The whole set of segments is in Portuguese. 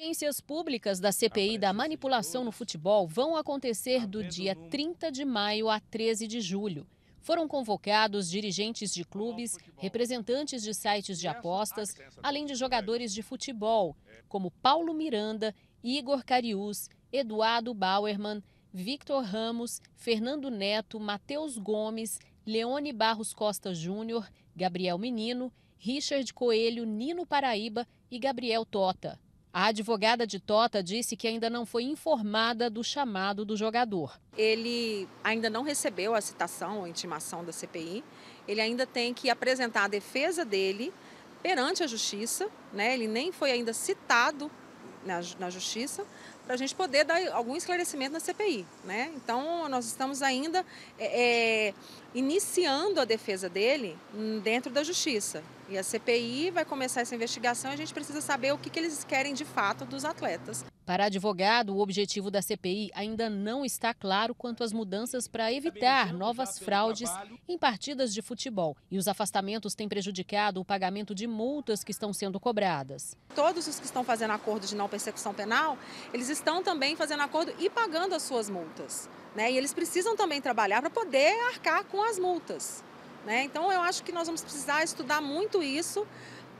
Audiências públicas da CPI da manipulação no futebol vão acontecer tá do dia 30 de maio a 13 de julho. Foram convocados dirigentes de clubes, representantes de sites de apostas, além de jogadores de futebol, como Paulo Miranda, Igor Cariús, Eduardo Bauerman, Victor Ramos, Fernando Neto, Matheus Gomes, Leone Barros Costa Júnior, Gabriel Menino, Richard Coelho, Nino Paraíba e Gabriel Tota. A advogada de Tota disse que ainda não foi informada do chamado do jogador. Ele ainda não recebeu a citação ou intimação da CPI. Ele ainda tem que apresentar a defesa dele perante a justiça, né? Ele nem foi ainda citado na, na Justiça, para a gente poder dar algum esclarecimento na CPI. Né? Então, nós estamos ainda é, é, iniciando a defesa dele dentro da Justiça. E a CPI vai começar essa investigação e a gente precisa saber o que, que eles querem de fato dos atletas. Para advogado, o objetivo da CPI ainda não está claro quanto às mudanças para evitar novas fraudes em partidas de futebol. E os afastamentos têm prejudicado o pagamento de multas que estão sendo cobradas. Todos os que estão fazendo acordo de não persecução penal, eles estão também fazendo acordo e pagando as suas multas. Né? E eles precisam também trabalhar para poder arcar com as multas. Né? Então, eu acho que nós vamos precisar estudar muito isso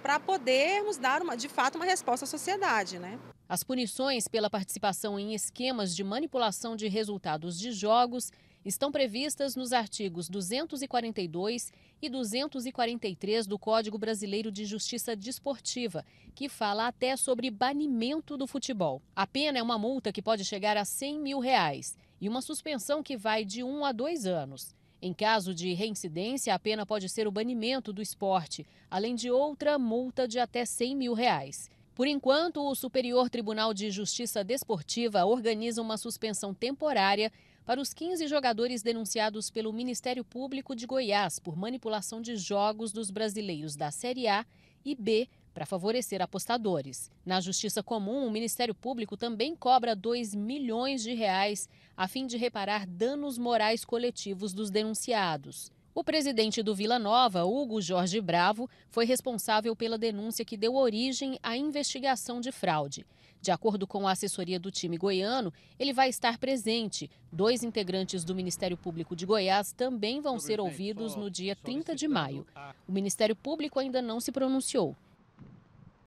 para podermos dar, uma, de fato, uma resposta à sociedade. Né? As punições pela participação em esquemas de manipulação de resultados de jogos estão previstas nos artigos 242 e 243 do Código Brasileiro de Justiça Desportiva, que fala até sobre banimento do futebol. A pena é uma multa que pode chegar a 100 mil reais e uma suspensão que vai de um a dois anos. Em caso de reincidência, a pena pode ser o banimento do esporte, além de outra multa de até 100 mil reais. Por enquanto, o Superior Tribunal de Justiça Desportiva organiza uma suspensão temporária para os 15 jogadores denunciados pelo Ministério Público de Goiás por manipulação de jogos dos brasileiros da Série A e B para favorecer apostadores. Na Justiça Comum, o Ministério Público também cobra 2 milhões de reais a fim de reparar danos morais coletivos dos denunciados. O presidente do Vila Nova, Hugo Jorge Bravo, foi responsável pela denúncia que deu origem à investigação de fraude. De acordo com a assessoria do time goiano, ele vai estar presente. Dois integrantes do Ministério Público de Goiás também vão então, ser ouvidos no dia 30 de maio. Tá? O Ministério Público ainda não se pronunciou.